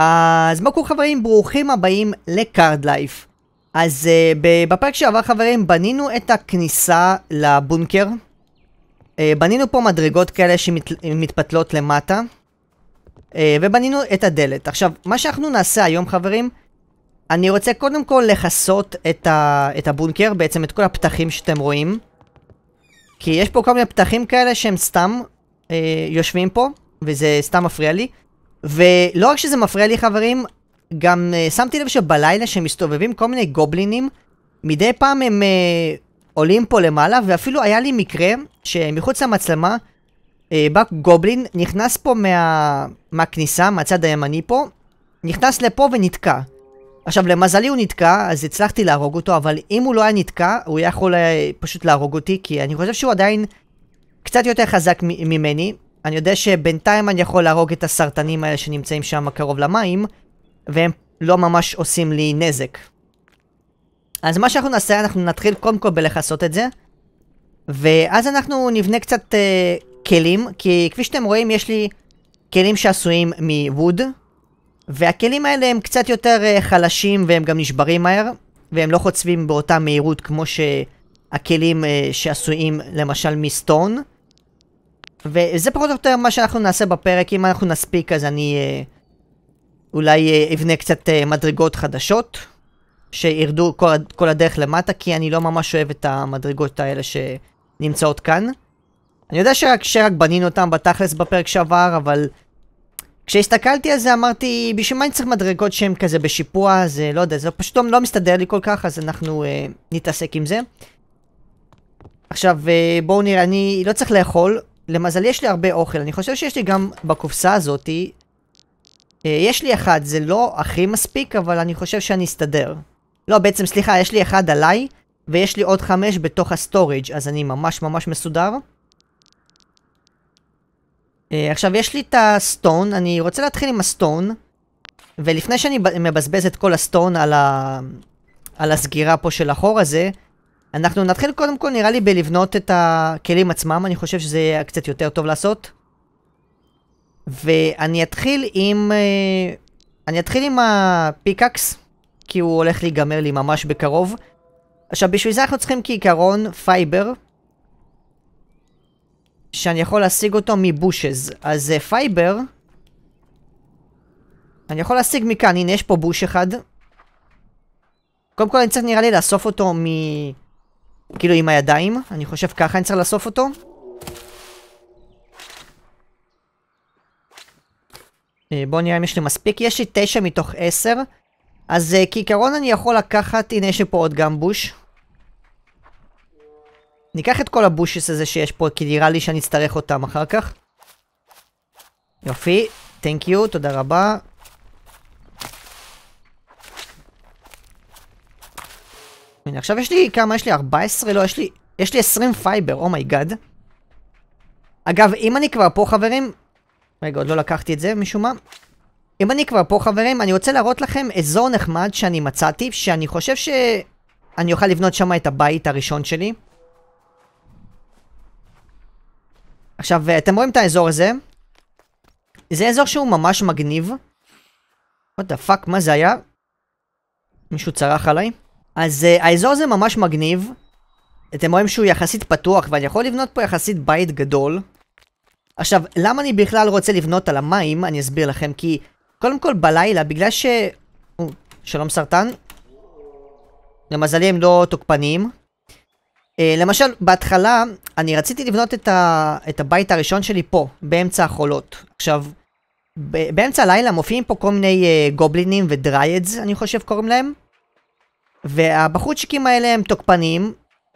אז מה קורה חברים? ברוכים הבאים לקארד לייף. אז uh, בפרק שעבר חברים בנינו את הכניסה לבונקר. Uh, בנינו פה מדרגות כאלה שמתפתלות למטה. Uh, ובנינו את הדלת. עכשיו, מה שאנחנו נעשה היום חברים, אני רוצה קודם כל לכסות את, ה, את הבונקר, בעצם את כל הפתחים שאתם רואים. כי יש פה כל מיני פתחים כאלה שהם סתם uh, יושבים פה, וזה סתם מפריע לי. ולא רק שזה מפריע לי חברים, גם uh, שמתי לב שבלילה שמסתובבים כל מיני גובלינים, מדי פעם הם uh, עולים פה למעלה, ואפילו היה לי מקרה שמחוץ למצלמה, uh, בא גובלין, נכנס פה מה... מהכניסה, מהצד הימני פה, נכנס לפה ונתקע. עכשיו, למזלי הוא נתקע, אז הצלחתי להרוג אותו, אבל אם הוא לא היה נתקע, הוא היה יכול פשוט להרוג אותי, כי אני חושב שהוא עדיין קצת יותר חזק ממני, אני יודע שבינתיים אני יכול להרוג את הסרטנים האלה שנמצאים שם קרוב למים, והם לא ממש עושים לי נזק. אז מה שאנחנו נעשה, אנחנו נתחיל קודם כל בלכסות את זה, ואז אנחנו נבנה קצת uh, כלים, כי כפי שאתם רואים יש לי כלים שעשויים מווד, והכלים האלה הם קצת יותר uh, חלשים והם גם נשברים מהר, והם לא חוצבים באותה מהירות כמו שהכלים uh, שעשויים למשל מסטון. וזה פחות או יותר מה שאנחנו נעשה בפרק, אם אנחנו נספיק אז אני אה, אולי אה, אבנה קצת אה, מדרגות חדשות, שירדו כל, כל הדרך למטה, כי אני לא ממש אוהב את המדרגות האלה שנמצאות כאן. אני יודע שרק, שרק בנינו אותן בתכלס בפרק שעבר, אבל כשהסתכלתי על זה אמרתי, בשביל מה אני צריך מדרגות שהן כזה בשיפוע, זה לא יודע, זה פשוט לא, לא מסתדר לי כל כך, אז אנחנו אה, נתעסק עם זה. עכשיו, אה, בואו נראה, אני לא צריך לאכול, למזל יש לי הרבה אוכל, אני חושב שיש לי גם בקופסה הזאתי, אה, יש לי אחד, זה לא הכי מספיק, אבל אני חושב שאני אסתדר. לא, בעצם, סליחה, יש לי אחד עליי, ויש לי עוד חמש בתוך הסטורג', אז אני ממש ממש מסודר. אה, עכשיו, יש לי את הסטון, אני רוצה להתחיל עם הסטון, ולפני שאני מבזבז את כל הסטון על, ה... על הסגירה פה של החור הזה, אנחנו נתחיל קודם כל נראה לי בלבנות את הכלים עצמם, אני חושב שזה יהיה קצת יותר טוב לעשות. ואני אתחיל עם... אה, אני אתחיל עם הפיקאקס, כי הוא הולך להיגמר לי ממש בקרוב. עכשיו בשביל זה אנחנו צריכים כעיקרון פייבר, שאני יכול להשיג אותו מבושז. אז אה, פייבר, אני יכול להשיג מכאן, הנה יש פה בוש אחד. קודם כל אני צריך נראה לי לאסוף אותו מ... כאילו עם הידיים, אני חושב ככה אני צריך לאסוף אותו. אה, בוא נראה אם יש לי מספיק, יש לי תשע מתוך עשר. אז אה, כעיקרון אני יכול לקחת, הנה יש לי פה עוד גם בוש. ניקח את כל הבושס הזה שיש פה, כי נראה לי שאני אצטרך אותם אחר כך. יופי, תנק יו, תודה רבה. הנה, עכשיו יש לי כמה? יש לי 14? לא, יש לי... יש לי 20 פייבר, אומייגאד. Oh אגב, אם אני כבר פה, חברים... רגע, עוד לא לקחתי את זה משום מה. אם אני כבר פה, חברים, אני רוצה להראות לכם אזור נחמד שאני מצאתי, שאני חושב ש... אני אוכל לבנות שם את הבית הראשון שלי. עכשיו, אתם רואים את האזור הזה? זה אזור שהוא ממש מגניב. וואטה פאק, מה זה היה? מישהו צרח עליי? אז uh, האזור הזה ממש מגניב. אתם רואים שהוא יחסית פתוח, ואני יכול לבנות פה יחסית בית גדול. עכשיו, למה אני בכלל רוצה לבנות על המים? אני אסביר לכם, כי קודם כל בלילה, בגלל ש... או, שלום סרטן. למזלי הם לא תוקפנים. Uh, אה, למשל, בהתחלה, אני רציתי לבנות את, ה... את הבית הראשון שלי פה, באמצע החולות. עכשיו, באמצע הלילה מופיעים פה כל מיני uh, גובלינים ודריידס, אני חושב קוראים להם. והבחורצ'יקים האלה הם תוקפנים,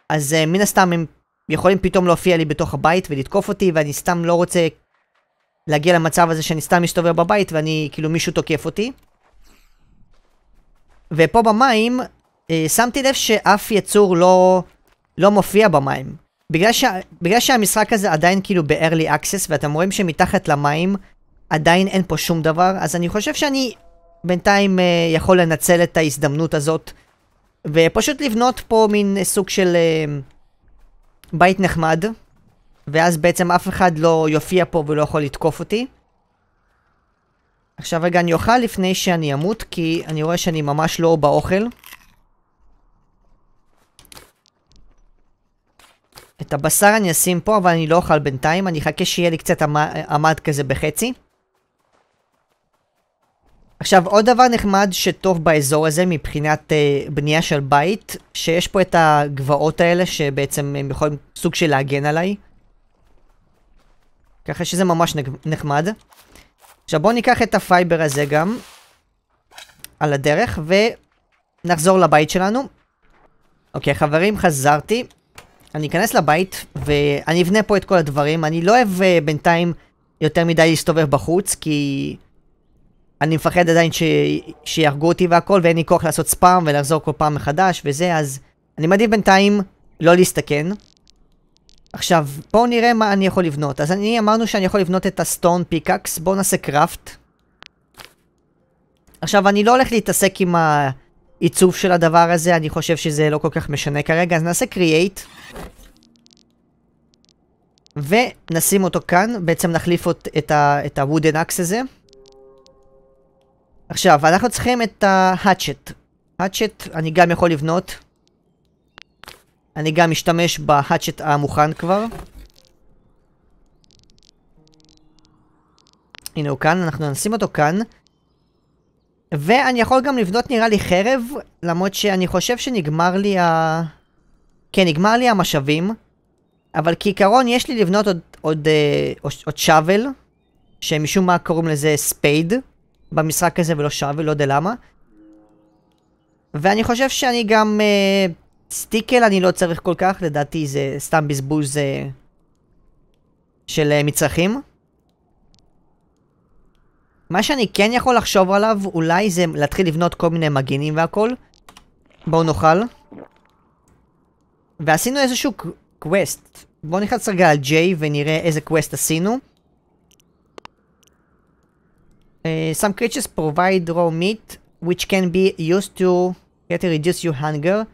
אז uh, מן הסתם הם יכולים פתאום להופיע לי בתוך הבית ולתקוף אותי, ואני סתם לא רוצה להגיע למצב הזה שאני סתם מסתובב בבית ואני, כאילו מישהו תוקף אותי. ופה במים, uh, שמתי לב שאף יצור לא, לא מופיע במים. בגלל, שה, בגלל שהמשחק הזה עדיין כאילו ב-early access, ואתם רואים שמתחת למים עדיין אין פה שום דבר, אז אני חושב שאני בינתיים uh, יכול לנצל את ההזדמנות הזאת ופשוט לבנות פה מין סוג של אה, בית נחמד, ואז בעצם אף אחד לא יופיע פה ולא יכול לתקוף אותי. עכשיו רגע, אני אוכל לפני שאני אמות, כי אני רואה שאני ממש לא באוכל. את הבשר אני אשים פה, אבל אני לא אוכל בינתיים, אני אחכה שיהיה לי קצת עמד כזה בחצי. עכשיו, עוד דבר נחמד שטוב באזור הזה מבחינת אה, בנייה של בית, שיש פה את הגבעות האלה שבעצם הם יכולים סוג של להגן עליי. ככה שזה ממש נחמד. עכשיו בואו ניקח את הפייבר הזה גם, על הדרך, ונחזור לבית שלנו. אוקיי, חברים, חזרתי. אני אכנס לבית, ואני אבנה פה את כל הדברים. אני לא אוהב אה, בינתיים יותר מדי להסתובב בחוץ, כי... אני מפחד עדיין ש... שיהרגו אותי והכל, ואין לי כוח לעשות ספאם ולחזור כל פעם מחדש וזה, אז אני מעדיף בינתיים לא להסתכן. עכשיו, בואו נראה מה אני יכול לבנות. אז אני אמרנו שאני יכול לבנות את הסטון פיקאקס, בואו נעשה קראפט. עכשיו, אני לא הולך להתעסק עם העיצוב של הדבר הזה, אני חושב שזה לא כל כך משנה כרגע, אז נעשה קריאייט. ונשים אותו כאן, בעצם נחליף את ה-wooden axe הזה. עכשיו, אנחנו צריכים את ההאצ'ט. האצ'ט אני גם יכול לבנות. אני גם משתמש בהאצ'ט המוכן כבר. הנה הוא כאן, אנחנו נשים אותו כאן. ואני יכול גם לבנות נראה לי חרב, למרות שאני חושב שנגמר לי ה... כן, נגמר לי המשאבים. אבל כעיקרון יש לי לבנות עוד, עוד, אה, עוד, עוד שוול, שמשום מה קוראים לזה ספייד. במשחק הזה ולא שם, ולא יודע למה. ואני חושב שאני גם... uh, סטיקל אני לא צריך כל כך, לדעתי זה סתם בזבוז uh, של uh, מצרכים. מה שאני כן יכול לחשוב עליו, אולי זה להתחיל לבנות כל מיני מגינים והכל. בואו נאכל. ועשינו איזשהו קווסט. בואו נכנס רגע על ג'יי ונראה איזה קווסט עשינו. Uh, some creatures provide raw meat, which can be used to get reduce your hunger.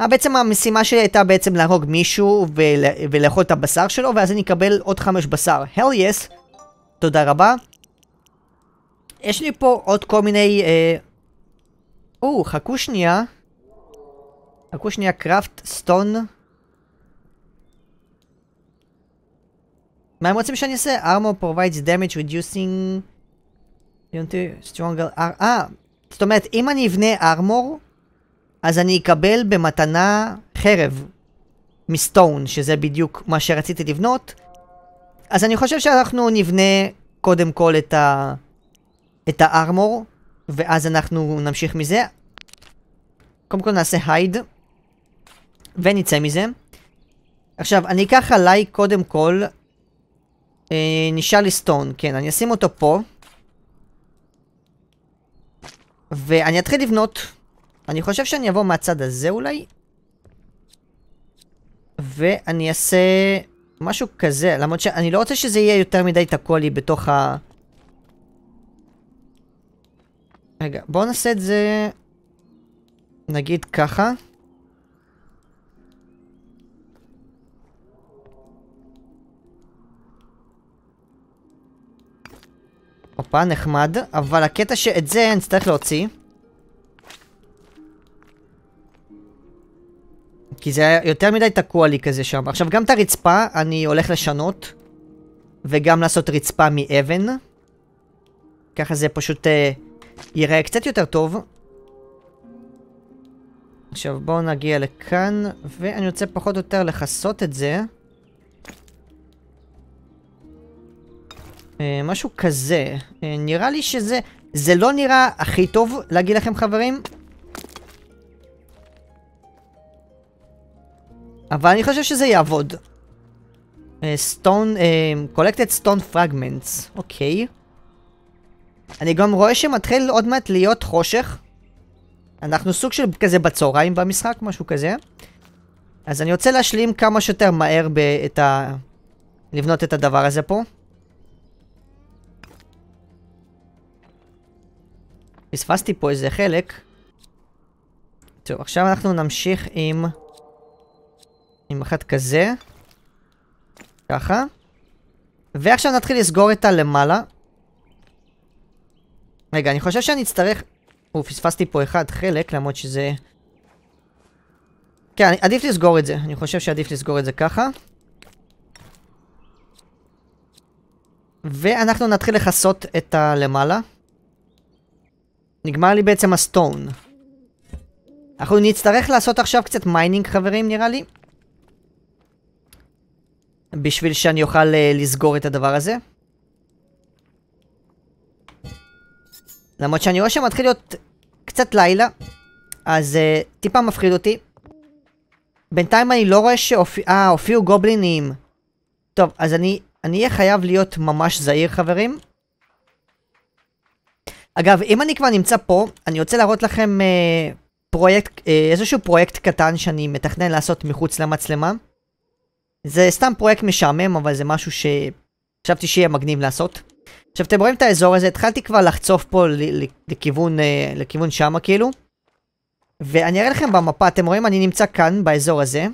Uh, בעצם המשימה שלי הייתה בעצם להרוג מישהו ול, ולאכול את הבשר שלו, ואז אני אקבל עוד חמש בשר. hell yes, תודה רבה. יש לי פה עוד כל מיני... אה, או, uh... חכו שנייה. חכו שנייה, קראפט, סטון. מה הם רוצים שאני אעשה? ארמור provides דמג' רדיוסינג... Unity Stronger... אה, אה, זאת אומרת, אם אני אבנה ארמור, אז אני אקבל במתנה חרב מסטון, שזה בדיוק מה שרציתי לבנות. אז אני חושב שאנחנו נבנה קודם כל את ה... את הארמור, ואז אנחנו נמשיך מזה. קודם כל נעשה הייד, ונצא מזה. עכשיו, אני אקח עליי קודם כל, אה, נשאר לי סטון, כן, אני אשים אותו פה. ואני אתחיל לבנות. אני חושב שאני אבוא מהצד הזה אולי. ואני אעשה משהו כזה, למרות שאני לא רוצה שזה יהיה יותר מדי תקוע לי בתוך ה... רגע, בואו נעשה את זה... נגיד ככה. הופה, נחמד, אבל הקטע שאת זה נצטרך להוציא. כי זה היה יותר מדי תקוע לי כזה שם. עכשיו, גם את הרצפה אני הולך לשנות, וגם לעשות רצפה מאבן. ככה זה פשוט אה, ייראה קצת יותר טוב. עכשיו, בואו נגיע לכאן, ואני רוצה פחות או יותר לכסות את זה. אה, משהו כזה. אה, נראה לי שזה... זה לא נראה הכי טוב להגיד לכם חברים. אבל אני חושב שזה יעבוד. סטון... קולקטד סטון פרגמנטס. אוקיי. אני גם רואה שמתחיל עוד מעט להיות חושך. אנחנו סוג של כזה בצהריים במשחק, משהו כזה. אז אני רוצה להשלים כמה שיותר מהר את ה... לבנות את הדבר הזה פה. פספסתי פה איזה חלק. טוב, עכשיו אנחנו נמשיך עם... עם אחת כזה. ככה. ועכשיו נתחיל לסגור את הלמעלה. רגע, אני חושב שאני אצטרך... או, פספסתי פה אחד חלק, למרות שזה... כן, עדיף לסגור את זה. אני חושב שעדיף לסגור את זה ככה. ואנחנו נתחיל לכסות את הלמעלה. נגמר לי בעצם הסטון. אנחנו נצטרך לעשות עכשיו קצת מיינינג, חברים, נראה לי. בשביל שאני אוכל uh, לסגור את הדבר הזה. למרות שאני רואה שמתחיל להיות קצת לילה, אז uh, טיפה מפחיד אותי. בינתיים אני לא רואה שהופיעו... אה, שאופ... גובלינים. טוב, אז אני אהיה חייב להיות ממש זהיר, חברים. אגב, אם אני כבר נמצא פה, אני רוצה להראות לכם אה, פרויקט, אה, איזשהו פרויקט קטן שאני מתכנן לעשות מחוץ למצלמה. זה סתם פרויקט משעמם, אבל זה משהו שחשבתי שיהיה מגניב לעשות. עכשיו, אתם רואים את האזור הזה, התחלתי כבר לחצוף פה לכיוון, אה, לכיוון שמה כאילו. ואני אראה לכם במפה, אתם רואים, אני נמצא כאן, באזור הזה.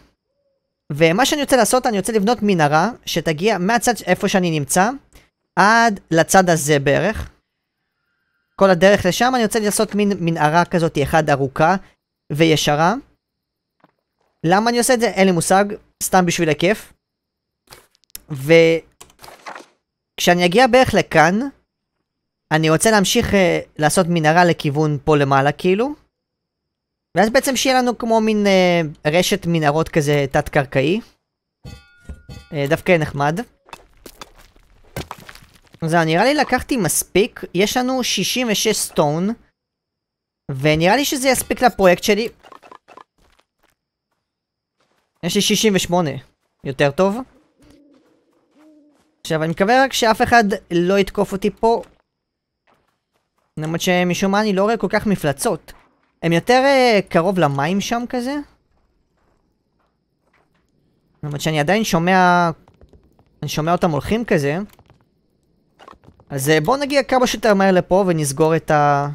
ומה שאני רוצה לעשות, אני רוצה לבנות מנהרה שתגיע מהצד איפה שאני נמצא, עד לצד הזה בערך. כל הדרך לשם אני רוצה לעשות מין מנהרה כזאת, אחד ארוכה וישרה. למה אני עושה את זה? אין לי מושג, סתם בשביל הכיף. וכשאני אגיע בערך לכאן, אני רוצה להמשיך uh, לעשות מנהרה לכיוון פה למעלה כאילו. ואז בעצם שיהיה לנו כמו מין uh, רשת מנהרות כזה תת-קרקעי. Uh, דווקא נחמד. זהו, נראה לי לקחתי מספיק. יש לנו 66 סטון, ונראה לי שזה יספיק לפרויקט שלי. יש לי 68. יותר טוב. עכשיו, אני מקווה רק שאף אחד לא יתקוף אותי פה. למרות שמשום מה אני לא רואה כל כך מפלצות. הם יותר uh, קרוב למים שם כזה. למרות שאני עדיין שומע... אני שומע אותם הולכים כזה. אז אה, בואו נגיע כמה שיותר מהר לפה ונסגור את ה...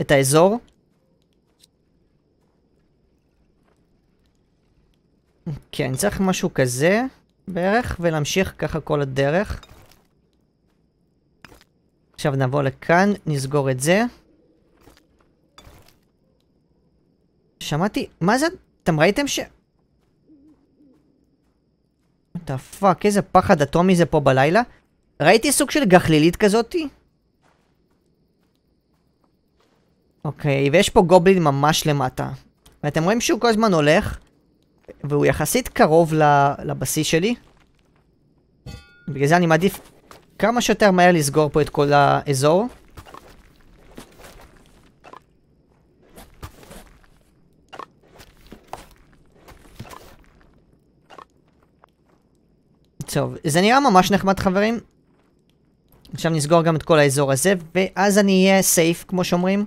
את האזור. כן, צריך משהו כזה בערך, ולהמשיך ככה כל הדרך. עכשיו נבוא לכאן, נסגור את זה. שמעתי, מה זה? אתם ראיתם ש... אתה פאק, איזה פחד אטומי זה פה בלילה? ראיתי סוג של גחלילית כזאתי? אוקיי, ויש פה גובלין ממש למטה. ואתם רואים שהוא כל הזמן הולך, והוא יחסית קרוב לבסיס שלי. בגלל זה אני מעדיף כמה שיותר מהר לסגור פה את כל האזור. טוב, זה נראה ממש נחמד חברים, עכשיו נסגור גם את כל האזור הזה, ואז אני אהיה סייף, כמו שאומרים.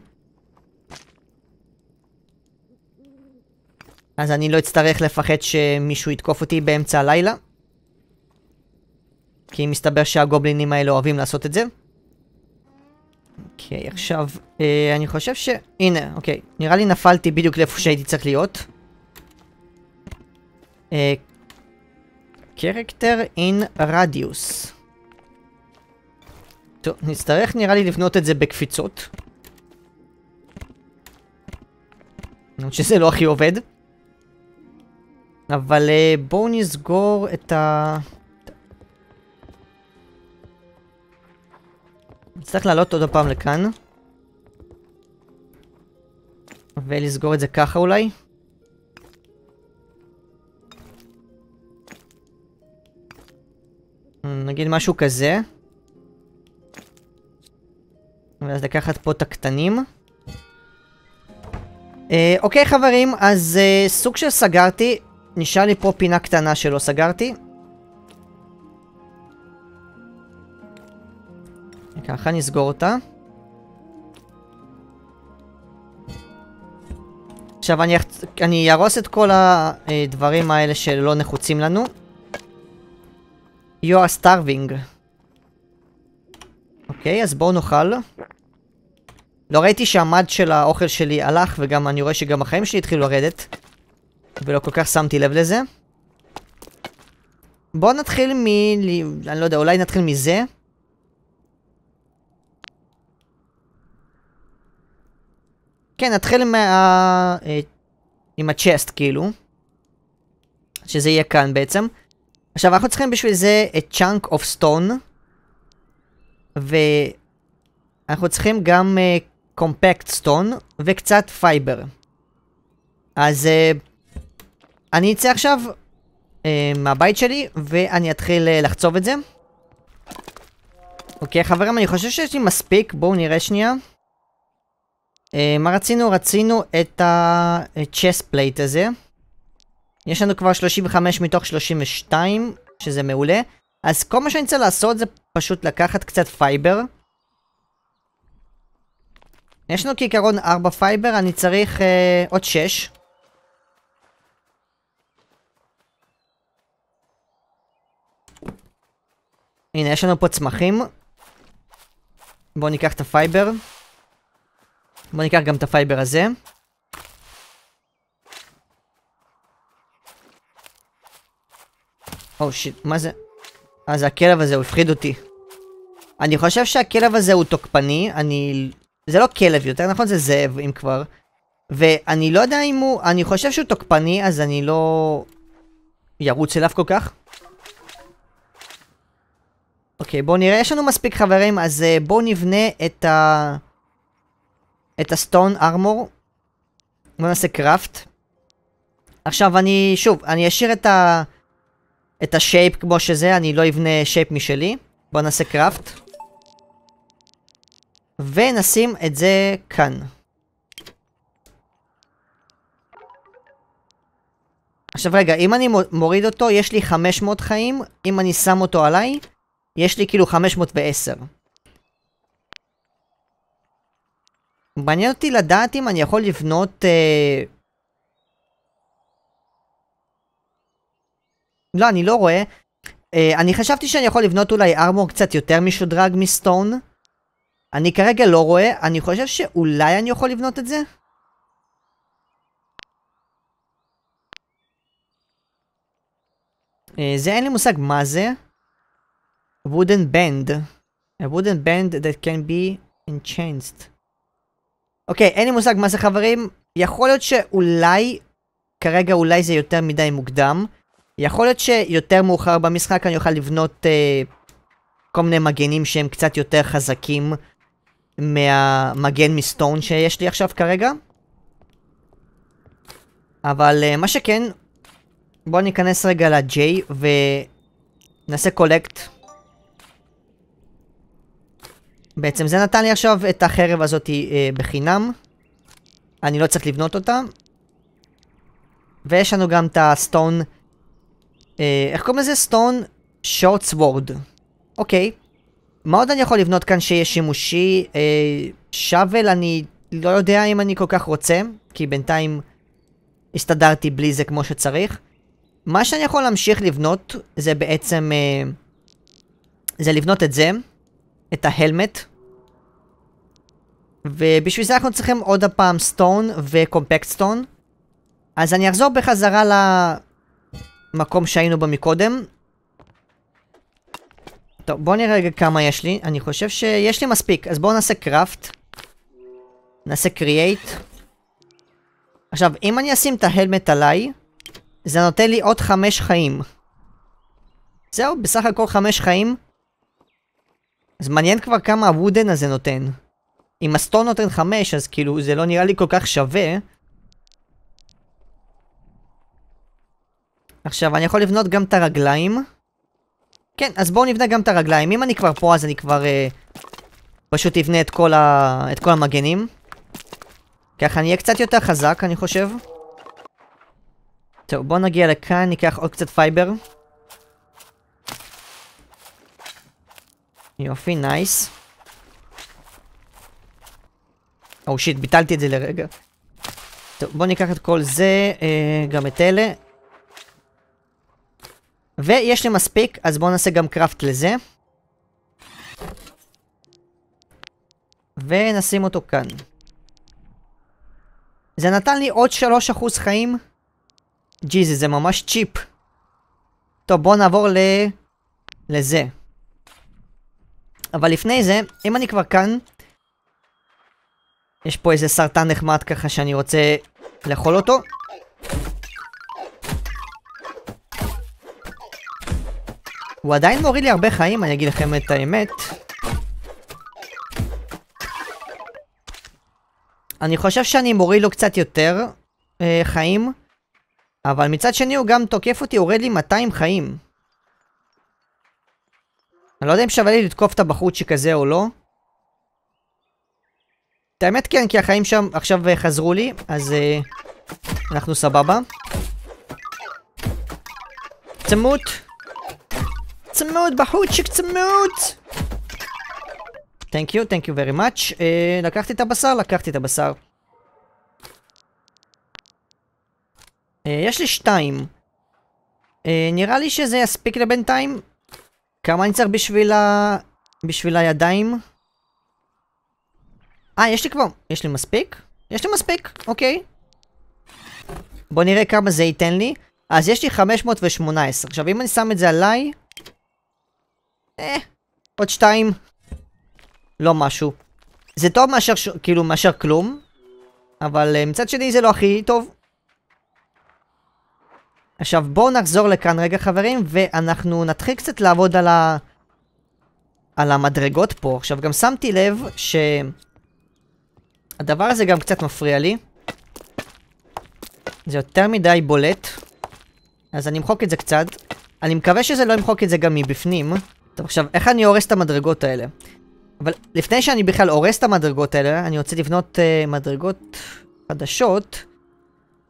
אז אני לא אצטרך לפחד שמישהו יתקוף אותי באמצע הלילה. כי מסתבר שהגובלינים האלה אוהבים לעשות את זה. אוקיי, עכשיו, אה, אני חושב ש... הנה, אוקיי. נראה לי נפלתי בדיוק לאיפה שהייתי צריך להיות. אה, character in radius. טוב, נצטרך נראה לי לבנות את זה בקפיצות. למרות שזה לא הכי עובד. אבל אה, בואו נסגור את ה... נצטרך לעלות עוד פעם לכאן. ולסגור את זה ככה אולי. נגיד משהו כזה. ואז לקחת פה את הקטנים. אה, אוקיי חברים, אז אה, סוג של סגרתי, נשאר לי פה פינה קטנה שלא סגרתי. ככה נסגור אותה. עכשיו אני, אני ארוס את כל הדברים האלה שלא נחוצים לנו. You are starving. אוקיי, okay, אז בואו נאכל. לא ראיתי שהמד של האוכל שלי הלך, וגם אני רואה שגם החיים שלי התחילו לרדת, ולא כל כך שמתי לב לזה. בואו נתחיל מ... אני לא יודע, אולי נתחיל מזה. כן, נתחיל מה... אה, עם הצ'סט, כאילו. שזה יהיה כאן בעצם. עכשיו, אנחנו צריכים בשביל זה את צ'אנק אוף סטון. ואנחנו צריכים גם uh, קומפקט סטון וקצת פייבר. אז uh, אני אצא עכשיו uh, מהבית שלי ואני אתחיל uh, לחצוב את זה. אוקיי okay, חברים אני חושב שיש לי מספיק בואו נראה שנייה. Uh, מה רצינו? רצינו את ה-chess plate הזה. יש לנו כבר 35 מתוך 32 שזה מעולה. אז כל מה שאני צריך לעשות זה פשוט לקחת קצת פייבר. יש לנו כעיקרון 4 פייבר, אני צריך אה, עוד 6. הנה, יש לנו פה צמחים. בואו ניקח את הפייבר. בואו ניקח גם את הפייבר הזה. או oh, שיט, מה זה? אז אה, הכלב הזה, הוא הפחיד אותי. אני חושב שהכלב הזה הוא תוקפני, אני זה לא כלב יותר נכון, זה זאב אם כבר. ואני לא יודע אם הוא, אני חושב שהוא תוקפני, אז אני לא ירוץ אליו כל כך. אוקיי, בואו נראה, יש לנו מספיק חברים, אז אה, בואו נבנה את ה... את הסטון ארמור. בואו נעשה קראפט. עכשיו אני, שוב, אני אשאיר את ה... את השייפ כמו שזה, אני לא אבנה שייפ משלי. בואו נעשה קראפט. ונשים את זה כאן. עכשיו רגע, אם אני מוריד אותו, יש לי 500 חיים, אם אני שם אותו עליי, יש לי כאילו 510. מעניין אותי לדעת אם אני יכול לבנות... אה... לא, אני לא רואה. אה, אני חשבתי שאני יכול לבנות אולי ארמור קצת יותר משודרג מסטון. אני כרגע לא רואה, אני חושב שאולי אני יכול לבנות את זה? אה, זה אין לי מושג מה זה. A wooden band. A wooden band that can be enchanted. אוקיי, okay, אין לי מושג מה זה חברים. יכול להיות שאולי, כרגע אולי זה יותר מדי מוקדם. יכול להיות שיותר מאוחר במשחק אני אוכל לבנות אה, כל מיני מגנים שהם קצת יותר חזקים. מהמגן מסטון שיש לי עכשיו כרגע. אבל uh, מה שכן, בואו ניכנס רגע ל-J ונעשה קולקט. בעצם זה נתן לי עכשיו את החרב הזאת uh, בחינם. אני לא צריך לבנות אותה. ויש לנו גם את הסטון, uh, אה, איך קוראים לזה? סטון שורט סוורד. אוקיי. Okay. מה עוד אני יכול לבנות כאן שיהיה שימושי? אה, שוול אני לא יודע אם אני כל כך רוצה, כי בינתיים הסתדרתי בלי זה כמו שצריך. מה שאני יכול להמשיך לבנות זה בעצם... אה, זה לבנות את זה, את ההלמט. ובשביל זה אנחנו צריכים עוד הפעם סטון וקומפקט סטון. אז אני אחזור בחזרה למקום שהיינו בו מקודם, טוב, בוא נראה רגע כמה יש לי. אני חושב שיש לי מספיק, אז בואו נעשה קראפט. נעשה קריאייט. עכשיו, אם אני אשים את ההלמט עליי, זה נותן לי עוד חמש חיים. זהו, בסך הכל חמש חיים. אז מעניין כבר כמה הוודן הזה נותן. אם הסטון נותן חמש, אז כאילו, זה לא נראה לי כל כך שווה. עכשיו, אני יכול לבנות גם את הרגליים. כן, אז בואו נבנה גם את הרגליים. אם אני כבר פה, אז אני כבר אה, פשוט אבנה את כל, ה... את כל המגנים. ככה אני אהיה קצת יותר חזק, אני חושב. טוב, בואו נגיע לכאן, ניקח עוד קצת פייבר. יופי, נייס. או שיט, ביטלתי את זה לרגע. טוב, בואו ניקח את כל זה, אה, גם את אלה. ויש לי מספיק, אז בואו נעשה גם קראפט לזה. ונשים אותו כאן. זה נתן לי עוד 3% חיים. ג'יזי, זה ממש צ'יפ. טוב, בואו נעבור ל... לזה. אבל לפני זה, אם אני כבר כאן, יש פה איזה סרטן נחמד ככה שאני רוצה לאכול אותו. הוא עדיין מוריד לי הרבה חיים, אני אגיד לכם את האמת. אני חושב שאני מוריד לו קצת יותר אה, חיים, אבל מצד שני הוא גם תוקף אותי, יורד לי 200 חיים. אני לא יודע אם שווה לי לתקוף את הבחור שכזה או לא. את האמת כן, כי החיים שם עכשיו חזרו לי, אז אה, אנחנו סבבה. צמות. צמוד, בחוצ'יק צמוד! Thank you, thank you very much. אה, לקחתי את הבשר, לקחתי את הבשר. Uh, יש לי שתיים. Uh, נראה לי שזה יספיק לבינתיים. כמה אני צריך בשביל ה... בשביל הידיים? אה, יש לי כבר... יש לי מספיק? יש לי מספיק, אוקיי. בוא נראה כמה זה ייתן לי. אז יש לי 518. עכשיו, אם אני שם את זה עליי... אה, עוד שתיים. לא משהו. זה טוב מאשר, ש... כאילו, מאשר כלום, אבל uh, מצד שני זה לא הכי טוב. עכשיו בואו נחזור לכאן רגע חברים, ואנחנו נתחיל קצת לעבוד על ה... על המדרגות פה. עכשיו גם שמתי לב ש... הדבר הזה גם קצת מפריע לי. זה יותר מדי בולט. אז אני אמחוק את זה קצת. אני מקווה שזה לא ימחוק את זה גם מבפנים. טוב, עכשיו, איך אני הורס את המדרגות האלה? אבל לפני שאני בכלל הורס את המדרגות האלה, אני רוצה לבנות uh, מדרגות חדשות,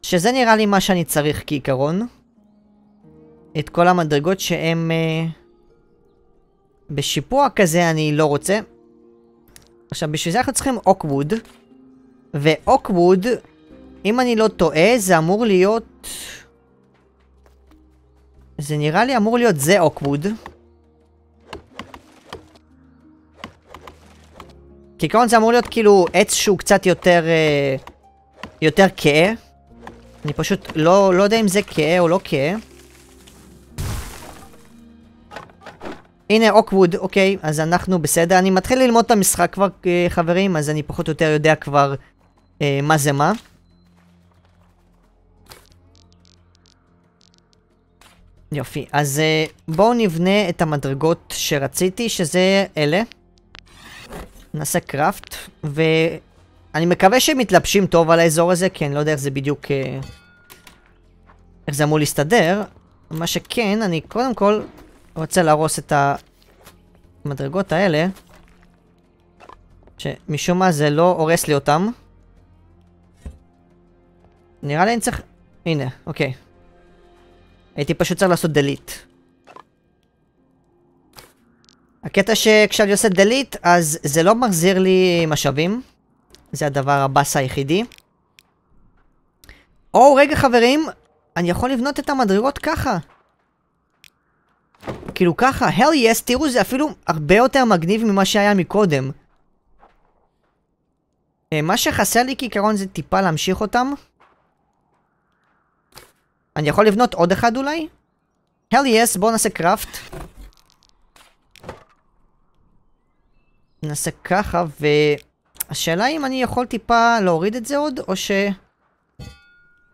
שזה נראה לי מה שאני צריך כעיקרון. את כל המדרגות שהן... Uh, אה, בשיפוע כזה אני לא רוצה. עכשיו, בשביל זה אנחנו צריכים אוקווד, ואוקווד, אם אני לא טועה, זה אמור להיות... זה נראה לי אמור להיות זה אוקווד. כעיקרון זה אמור להיות כאילו עץ שהוא קצת יותר... אה, יותר כהה. אני פשוט לא, לא יודע אם זה כהה או לא כהה. הנה אוקווד, אוקיי, אז אנחנו בסדר. אני מתחיל ללמוד את המשחק כבר, אה, חברים, אז אני פחות או יותר יודע כבר אה, מה זה מה. יופי, אז אה, בואו נבנה את המדרגות שרציתי, שזה אלה. נעשה קראפט, ואני מקווה שהם מתלבשים טוב על האזור הזה, כי אני לא יודע איך זה בדיוק... אה, איך זה אמור להסתדר. מה שכן, אני קודם כל רוצה להרוס את המדרגות האלה, שמשום מה זה לא הורס לי אותם. נראה לי אני צריך... הנה, אוקיי. הייתי פשוט צריך לעשות delete. הקטע שכשאני עושה דליט, אז זה לא מחזיר לי משאבים. זה הדבר הבאס היחידי. או, oh, רגע חברים, אני יכול לבנות את המדרגות ככה. כאילו ככה, hell yes, תראו, זה אפילו הרבה יותר מגניב ממה שהיה מקודם. אה, מה שחסר לי כעיקרון זה טיפה להמשיך אותם. אני יכול לבנות עוד אחד אולי? hell yes, בואו נעשה קראפט. נעשה ככה, והשאלה אם אני יכול טיפה להוריד את זה עוד, או ש...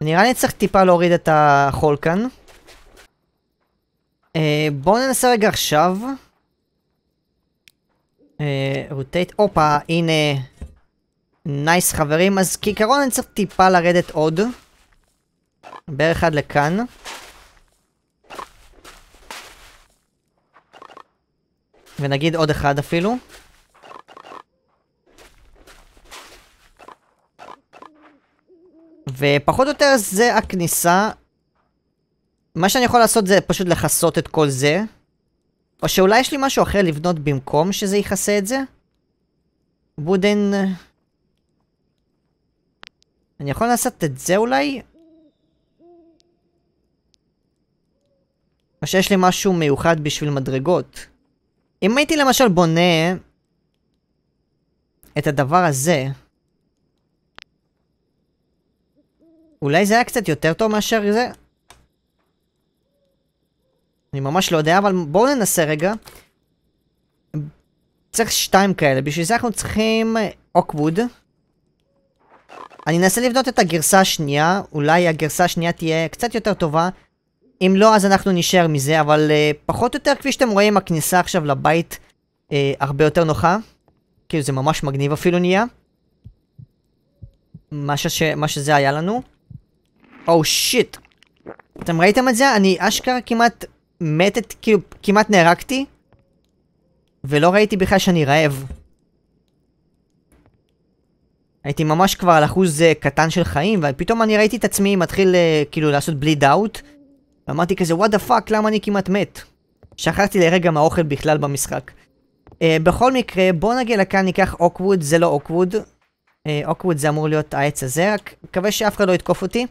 נראה לי צריך טיפה להוריד את החול כאן. אה, בואו ננסה רגע עכשיו. אה, רוטייט, הופה, הנה. נייס חברים, אז כעיקרון אני צריך טיפה לרדת עוד. בערך עד לכאן. ונגיד עוד אחד אפילו. ופחות או יותר זה הכניסה. מה שאני יכול לעשות זה פשוט לכסות את כל זה. או שאולי יש לי משהו אחר לבנות במקום שזה יכסה את זה? בודן... אני יכול לעשות את זה אולי? או שיש לי משהו מיוחד בשביל מדרגות. אם הייתי למשל בונה את הדבר הזה, אולי זה היה קצת יותר טוב מאשר זה? אני ממש לא יודע, אבל בואו ננסה רגע. צריך שתיים כאלה, בשביל זה אנחנו צריכים אה, אוקווד. אני אנסה לבנות את הגרסה השנייה, אולי הגרסה השנייה תהיה קצת יותר טובה. אם לא, אז אנחנו נשאר מזה, אבל uh, פחות או יותר, כפי שאתם רואים, הכניסה עכשיו לבית uh, הרבה יותר נוחה. כאילו זה ממש מגניב אפילו נהיה. מה, שש... מה שזה היה לנו. או oh, שיט. אתם ראיתם את זה? אני אשכרה כמעט מתת, כאילו כמעט נהרגתי, ולא ראיתי בכלל שאני רעב. הייתי ממש כבר על אחוז uh, קטן של חיים, ופתאום אני ראיתי את עצמי מתחיל uh, כאילו לעשות בליד אאוט, ואמרתי כזה, וואט דה פאק, למה אני כמעט מת? שכחתי לרגע מהאוכל בכלל במשחק. Uh, בכל מקרה, בואו נגיע לכאן, ניקח אוקווד, זה לא אוקווד. אוקווד uh, זה אמור להיות העץ הזה, רק מקווה שאף אחד לא יתקוף אותי.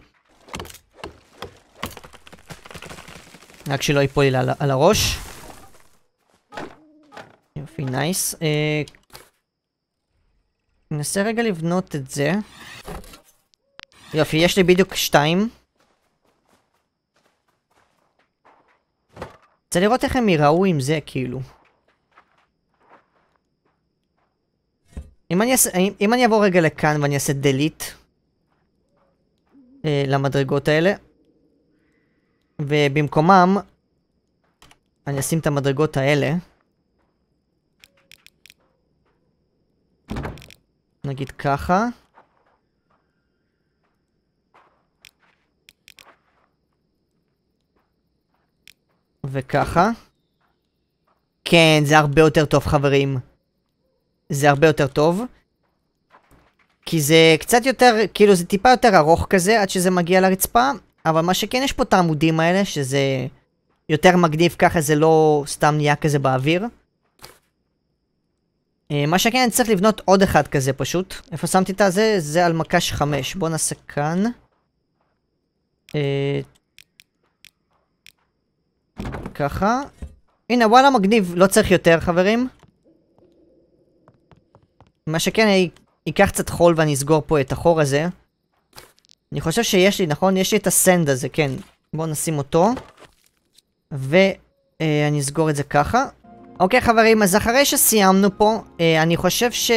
רק שלא ייפול לי על על הראש. יופי, נייס. אה, ננסה אה, רגע לבנות את זה. יופי, יש לי בדיוק שתיים. רוצה לראות איך הם ייראו עם זה, כאילו. אם אני, אעשה, אם, אם אני אבוא רגע לכאן ואני אעשה delete אה, למדרגות האלה. ובמקומם, אני אשים את המדרגות האלה. נגיד ככה. וככה. כן, זה הרבה יותר טוב, חברים. זה הרבה יותר טוב. כי זה קצת יותר, כאילו זה טיפה יותר ארוך כזה עד שזה מגיע לרצפה, אבל מה שכן יש פה את העמודים האלה, שזה יותר מגניב ככה, זה לא סתם נהיה כזה באוויר. אה, מה שכן, אני צריך לבנות עוד אחד כזה פשוט. איפה שמתי את הזה? זה על מקש 5. בוא נעשה כאן. אה, ככה. הנה, וואלה מגניב, לא צריך יותר חברים. מה שכן, אני אקח קצת חול ואני אסגור פה את החור הזה. אני חושב שיש לי, נכון? יש לי את הסנד הזה, כן. בואו נשים אותו. ואני אה, אסגור את זה ככה. אוקיי חברים, אז אחרי שסיימנו פה, אה, אני חושב ש...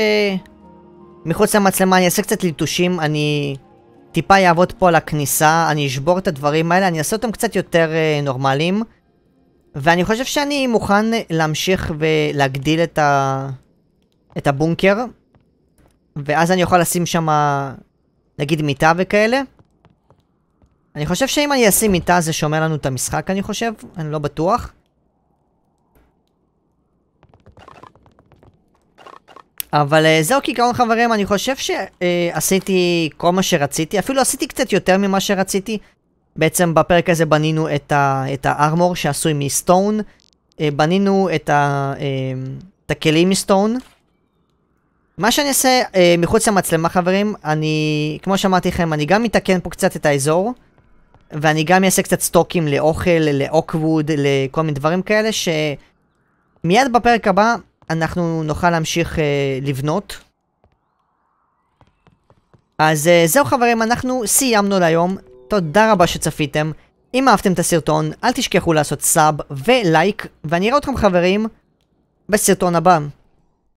מחוץ למצלמה אני אעשה קצת ליטושים, אני טיפה אעבוד פה על הכניסה, אני אשבור את הדברים האלה, אני אעשה אותם קצת יותר אה, נורמליים. ואני חושב שאני מוכן להמשיך ולהגדיל את, ה... את הבונקר. ואז אני אוכל לשים שם, נגיד, מיטה וכאלה. אני חושב שאם אני אשים מיטה זה שומר לנו את המשחק, אני חושב. אני לא בטוח. אבל uh, זהו כעיקרון חברים, אני חושב שעשיתי אה, uh, כל מה שרציתי, אפילו עשיתי קצת יותר ממה שרציתי. בעצם בפרק הזה בנינו את, ה, את הארמור שעשוי מסטון, uh, אה, בנינו את, ה, את הכלים מסטון, מה שאני אעשה אה, מחוץ למצלמה חברים, אני, כמו שאמרתי לכם, אני גם אתקן פה קצת את האזור, ואני גם אעשה קצת סטוקים לאוכל, לאוקווד, לכל מיני דברים כאלה, שמיד בפרק הבא אנחנו נוכל להמשיך אה, לבנות. אז אה, זהו חברים, אנחנו סיימנו להיום, תודה רבה שצפיתם. אם אהבתם את הסרטון, אל תשכחו לעשות סאב ולייק, ואני אראה אתכם חברים בסרטון הבא.